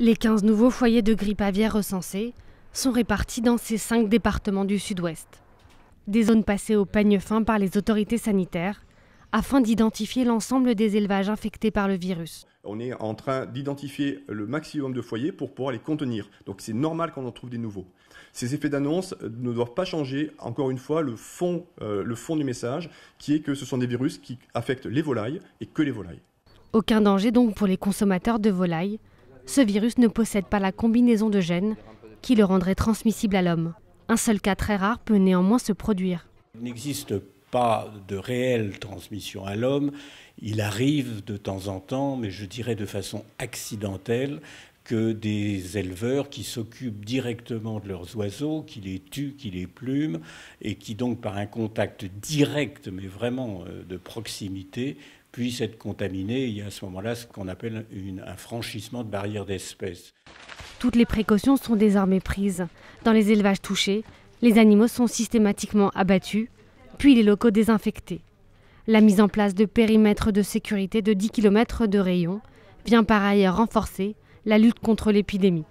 Les 15 nouveaux foyers de grippe aviaire recensés sont répartis dans ces 5 départements du sud-ouest. Des zones passées au peigne fin par les autorités sanitaires afin d'identifier l'ensemble des élevages infectés par le virus. On est en train d'identifier le maximum de foyers pour pouvoir les contenir. Donc c'est normal qu'on en trouve des nouveaux. Ces effets d'annonce ne doivent pas changer, encore une fois, le fond, euh, le fond du message, qui est que ce sont des virus qui affectent les volailles et que les volailles. Aucun danger donc pour les consommateurs de volailles, ce virus ne possède pas la combinaison de gènes qui le rendrait transmissible à l'homme. Un seul cas très rare peut néanmoins se produire pas de réelle transmission à l'homme. Il arrive de temps en temps, mais je dirais de façon accidentelle, que des éleveurs qui s'occupent directement de leurs oiseaux, qui les tuent, qui les plument, et qui donc par un contact direct, mais vraiment euh, de proximité, puissent être contaminés. Il y a à ce moment-là ce qu'on appelle un franchissement de barrière d'espèces. Toutes les précautions sont désormais prises. Dans les élevages touchés, les animaux sont systématiquement abattus puis les locaux désinfectés. La mise en place de périmètres de sécurité de 10 km de rayon vient par ailleurs renforcer la lutte contre l'épidémie.